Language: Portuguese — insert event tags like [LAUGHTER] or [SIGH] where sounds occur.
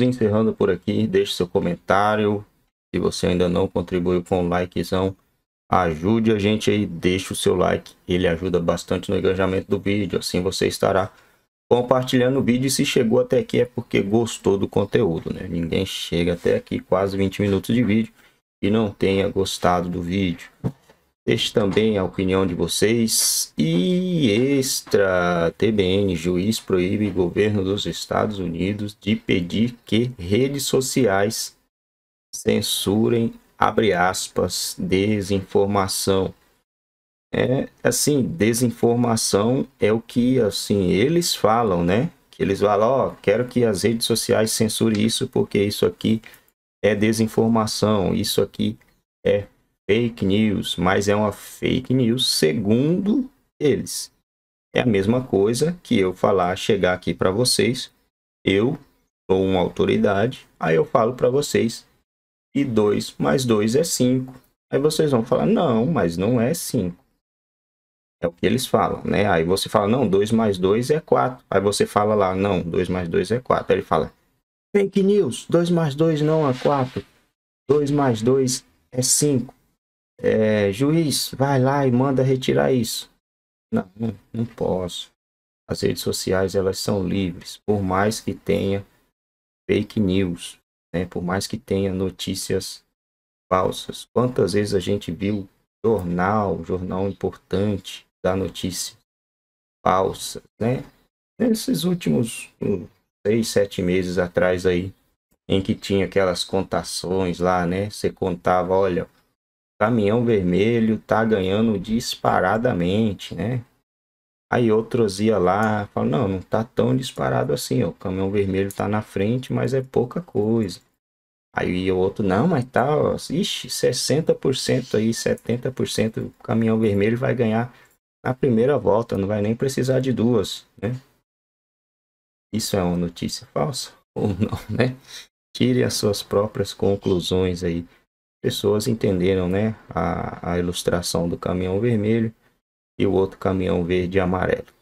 encerrando por aqui. Deixe seu comentário. Se você ainda não contribuiu com o likezão, ajude a gente aí. Deixe o seu like. Ele ajuda bastante no engajamento do vídeo. Assim você estará compartilhando o vídeo. E se chegou até aqui é porque gostou do conteúdo, né? Ninguém chega até aqui, quase 20 minutos de vídeo, e não tenha gostado do vídeo. Deixe também a opinião de vocês. E extra, TBN, juiz proíbe governo dos Estados Unidos de pedir que redes sociais censurem, abre aspas, desinformação. É, assim, desinformação é o que, assim, eles falam, né? Que eles falam, ó, oh, quero que as redes sociais censurem isso porque isso aqui é desinformação, isso aqui é fake news, mas é uma fake news segundo eles. É a mesma coisa que eu falar, chegar aqui para vocês, eu sou uma autoridade, aí eu falo para vocês e 2 mais 2 é 5. Aí vocês vão falar, não, mas não é 5. É o que eles falam, né? Aí você fala, não, 2 mais 2 é 4. Aí você fala lá, não, 2 mais 2 é 4. Aí ele fala, fake news, 2 mais 2 não é 4. 2 mais 2 é 5 é, juiz, vai lá e manda retirar isso. Não, não, não posso. As redes sociais elas são livres, por mais que tenha fake news, né? por mais que tenha notícias falsas. Quantas vezes a gente viu jornal, jornal importante, da notícia falsa, né? Nesses últimos seis, hum, sete meses atrás aí, em que tinha aquelas contações lá, né? Você contava, olha, Caminhão Vermelho tá ganhando disparadamente, né? Aí outros ia lá, falam, não, não tá tão disparado assim, ó. O Caminhão Vermelho tá na frente, mas é pouca coisa. Aí o outro, não, mas tá, ó, ixi, 60% aí, 70% o Caminhão Vermelho vai ganhar na primeira volta, não vai nem precisar de duas, né? Isso é uma notícia falsa [LAUGHS] ou não, né? Tire as suas próprias conclusões aí pessoas entenderam né, a, a ilustração do caminhão vermelho e o outro caminhão verde e amarelo.